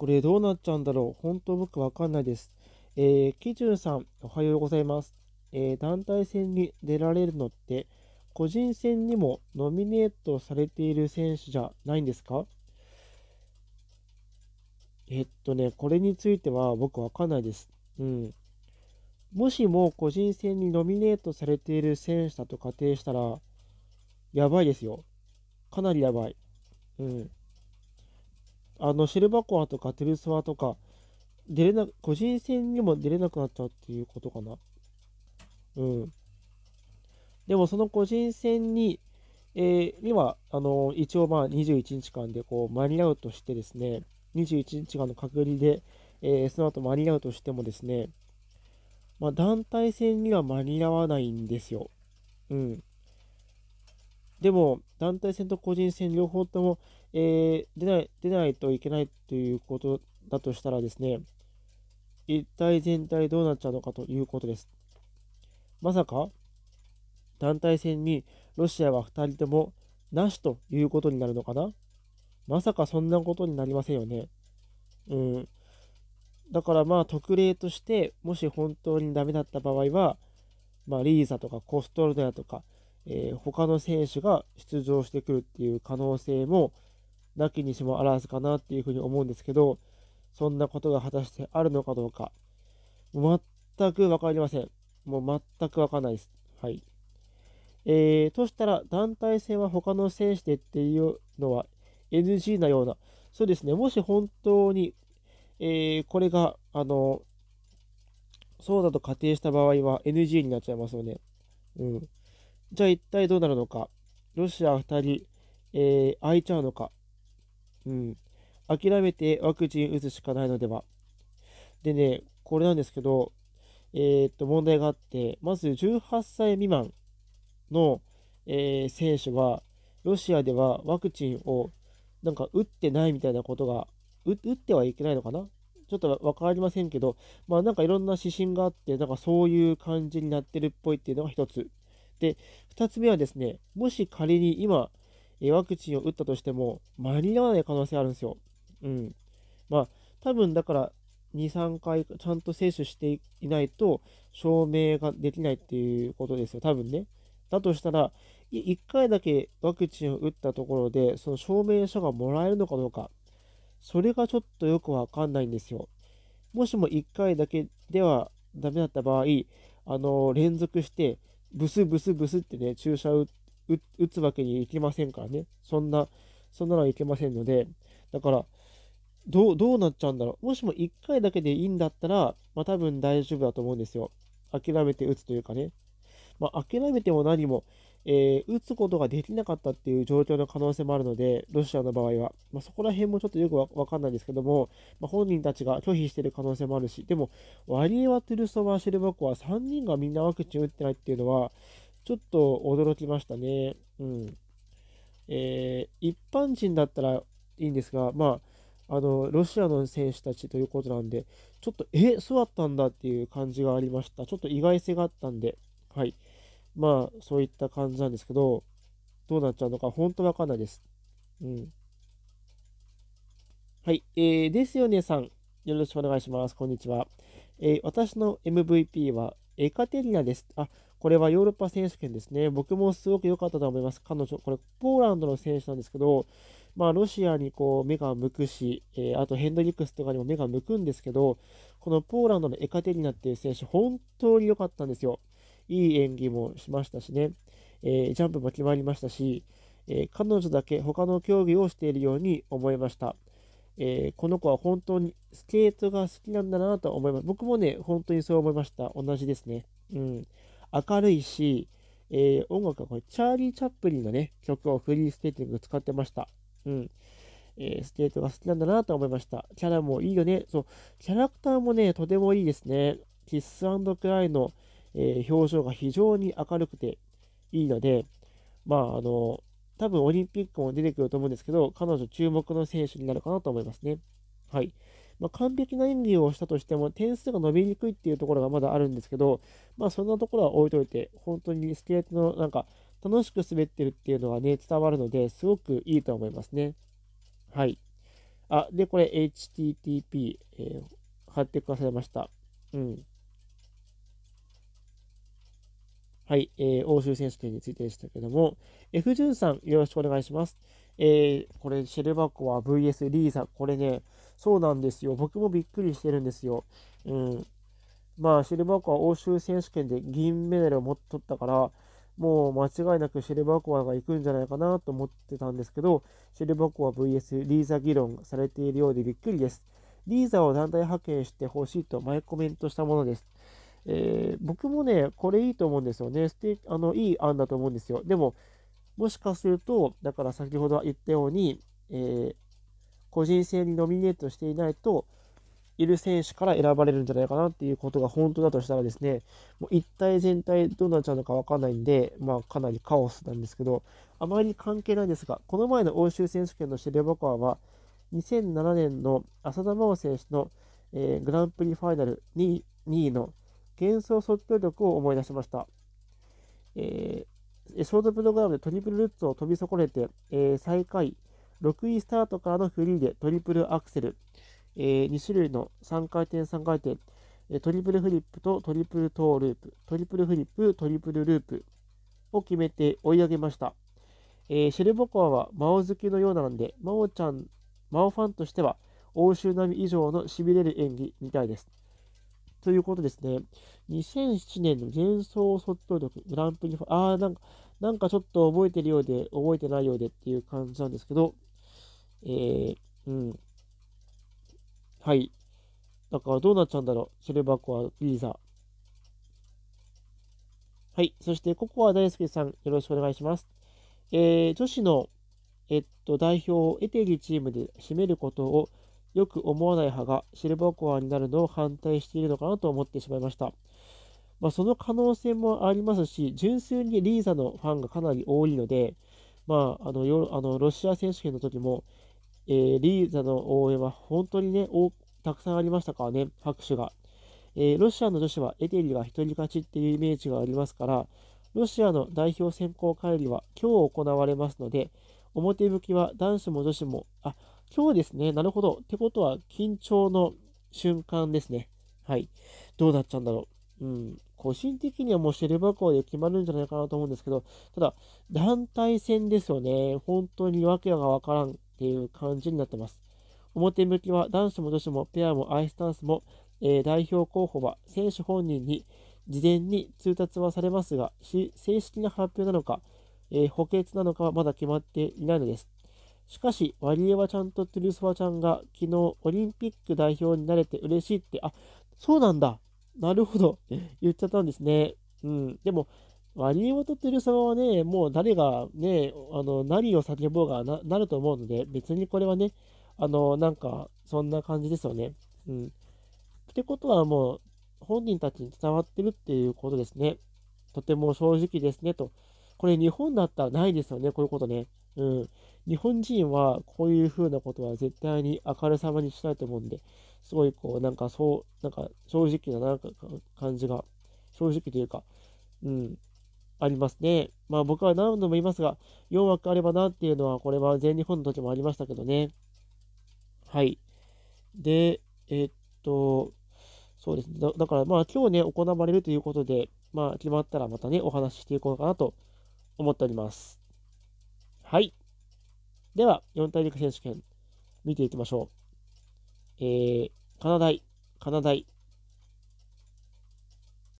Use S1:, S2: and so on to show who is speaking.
S1: これどうなっちゃうんだろう本当僕わかんないです。えー、ュンさん、おはようございます。えー、団体戦に出られるのって、個人戦にもノミネートされている選手じゃないんですかえっとね、これについては僕わかんないです。うん。もしも個人戦にノミネートされている選手だと仮定したら、やばいですよ。かなりやばい。うん。あのシルバコアとかテルスワとか出れな個人戦にも出れなくなっちゃうっていうことかな。うん。でもその個人戦に、えー、今、はあの一応まあ21日間でこう間に合うとしてですね、21日間の隔離で、えー、その後間に合うとしてもですね、まあ、団体戦には間に合わないんですよ。うん。でも、団体戦と個人戦両方ともえー、出ない、出ないといけないということだとしたらですね、一体全体どうなっちゃうのかということです。まさか、団体戦にロシアは2人ともなしということになるのかなまさかそんなことになりませんよね。うん。だからまあ特例として、もし本当にダメだった場合は、まあ、リーザとかコストルネアとか、えー、他の選手が出場してくるっていう可能性もなきにしもあらずかなっていうふうに思うんですけど、そんなことが果たしてあるのかどうか、全く分かりません。もう全く分かんないです。はい。えー、としたら、団体戦は他の選手でっていうのは NG なような、そうですね、もし本当に、えー、これが、あの、そうだと仮定した場合は NG になっちゃいますよね。うん。じゃあ一体どうなるのか。ロシア2人、えー、空いちゃうのか。うん。諦めてワクチン打つしかないのでは。でね、これなんですけど、えー、っと、問題があって、まず18歳未満の、えー、選手は、ロシアではワクチンをなんか打ってないみたいなことが、打ってはいけないのかなちょっと分かりませんけど、まあなんかいろんな指針があって、なんかそういう感じになってるっぽいっていうのが一つ。で、二つ目はですね、もし仮に今、えワクチンを打ったとしても間に合わない可能性あるんですよ。うん。まあ、多分だから、2、3回ちゃんと接種していないと証明ができないっていうことですよ、多分ね。だとしたら、1回だけワクチンを打ったところで、その証明書がもらえるのかどうか、それがちょっとよくわかんないんですよ。もしも1回だけではダメだった場合、あの、連続して、ブスブスブスってね、注射打っ打つわけにいきませんからね。そんな、そんなのはいけませんので、だから、どう、どうなっちゃうんだろう。もしも1回だけでいいんだったら、まあ多分大丈夫だと思うんですよ。諦めて打つというかね。まあ諦めても何も、えー、打つことができなかったっていう状況の可能性もあるので、ロシアの場合は。まあ、そこら辺もちょっとよくわわかんないんですけども、まあ、本人たちが拒否している可能性もあるし、でも、ワリエワ、トゥルソワ、シェルバコは3人がみんなワクチン打ってないっていうのは、ちょっと驚きましたね。うん。えー、一般人だったらいいんですが、まあ、あの、ロシアの選手たちということなんで、ちょっと、え、そうだったんだっていう感じがありました。ちょっと意外性があったんで、はい。まあ、そういった感じなんですけど、どうなっちゃうのか、本当わかんないです。うん。はい。えー、ですよねさん。よろしくお願いします。こんにちは。えー、私の MVP はエカテリナです。あ、これはヨーロッパ選手権ですね。僕もすごく良かったと思います。彼女、これ、ポーランドの選手なんですけど、まあ、ロシアにこう目が向くし、えー、あとヘンドリックスとかにも目が向くんですけど、このポーランドのエカテリナっていう選手、本当に良かったんですよ。いい演技もしましたしね、えー、ジャンプも決まりましたし、えー、彼女だけ他の競技をしているように思いました。えー、この子は本当にスケートが好きなんだなと思います。僕もね、本当にそう思いました。同じですね。うん。明るいし、えー、音楽はこれ、チャーリー・チャップリンのね、曲をフリーステーティング使ってました。うん。えー、スケートが好きなんだなと思いました。キャラもいいよね。そう、キャラクターもね、とてもいいですね。キッスクライの、えー、表情が非常に明るくていいので、まあ、あの、多分オリンピックも出てくると思うんですけど、彼女注目の選手になるかなと思いますね。はい。まあ、完璧な演技をしたとしても点数が伸びにくいっていうところがまだあるんですけど、まあ、そんなところは置いといて、本当にスケートのなんか楽しく滑ってるっていうのが、ね、伝わるのですごくいいと思いますね。はい。あ、で、これ HTTP、えー、貼ってくださいました。うん。はい、えー、欧州選手権についてでしたけども、F 潤さん、よろしくお願いします。えー、これ、シェルバコワ VS リーザ、これね、そうなんですよ。僕もびっくりしてるんですよ。うん。まあ、シルバーコア欧州選手権で銀メダルを持っとったから、もう間違いなくシルバーコアが行くんじゃないかなと思ってたんですけど、シルバーコア VS リーザ議論されているようでびっくりです。リーザを団体派遣してほしいと前コメントしたものです。えー、僕もね、これいいと思うんですよね。ステあのいい案だと思うんですよ。でも、もしかすると、だから先ほど言ったように、えー、個人戦にノミネートしていないと、いる選手から選ばれるんじゃないかなっていうことが本当だとしたらですね、もう一体全体どうなっちゃうのか分かんないんで、まあかなりカオスなんですけど、あまり関係ないんですが、この前の欧州選手権のシェレバコアは、2007年の浅田真央選手の、えー、グランプリファイナル2位 ,2 位の幻想即興力を思い出しました。えー、ショートプログラムでトリプルルッツを飛び損ねて、えー、最下位6位スタートからのフリーでトリプルアクセル、えー、2種類の3回転3回転、えトリプルフリップとトリプルトーループ、トリプルフリップ、トリプルループを決めて追い上げました。えー、シェルボコアは魔王好きのようなので、魔王ちゃん、魔王ファンとしては欧州並み以上のしびれる演技みたいです。ということですね。2007年の幻想卒業力グランプリファ、ああ、なんか、なんかちょっと覚えてるようで、覚えてないようでっていう感じなんですけど、えー、うん。はい。だからどうなっちゃうんだろう。シルバコア、リーザ。はい。そして、ココア大輔さん、よろしくお願いします。えー、女子の、えっと、代表をエテリチームで占めることをよく思わない派がシルバーコアになるのを反対しているのかなと思ってしまいました。まあ、その可能性もありますし、純粋にリーザのファンがかなり多いので、まあ、あのあのロシア選手権の時も、えー、リーザの応援は本当にね、たくさんありましたからね、拍手が。えー、ロシアの女子はエテリが一人勝ちっていうイメージがありますから、ロシアの代表選考会議は今日行われますので、表向きは男子も女子も、あ、今日ですね、なるほど。ってことは緊張の瞬間ですね。はい。どうなっちゃうんだろう。うん。個人的にはもうシェルバコウで決まるんじゃないかなと思うんですけど、ただ、団体戦ですよね。本当に訳がわからんっていう感じになってます。表向きは男子も女子もペアもアイスダンスも、えー、代表候補は選手本人に事前に通達はされますが、正式な発表なのか、えー、補欠なのかはまだ決まっていないのです。しかし、ワリエワちゃんとトゥルソワちゃんが昨日オリンピック代表になれて嬉しいって、あ、そうなんだ。なるほど。言っちゃったんですね。うん。でも、ワリエワと照様はね、もう誰がね、あの、何を叫ぼうがなると思うので、別にこれはね、あの、なんか、そんな感じですよね。うん。ってことはもう、本人たちに伝わってるっていうことですね。とても正直ですね、と。これ日本だったらないですよね、こういうことね。うん。日本人はこういうふうなことは絶対に明るさまにしたいと思うんで、すごいこう、なんかそう、なんか正直ななんか感じが、正直というか、うん、ありますね。まあ僕は何度も言いますが、4枠あればなっていうのは、これは全日本の時もありましたけどね。はい。で、えっと、そうですね。だからまあ今日ね、行われるということで、まあ決まったらまたね、お話ししていこうかなと思っております。はい。では、4大陸選手権、見ていきましょう。えー、カナダイ、カナダイ、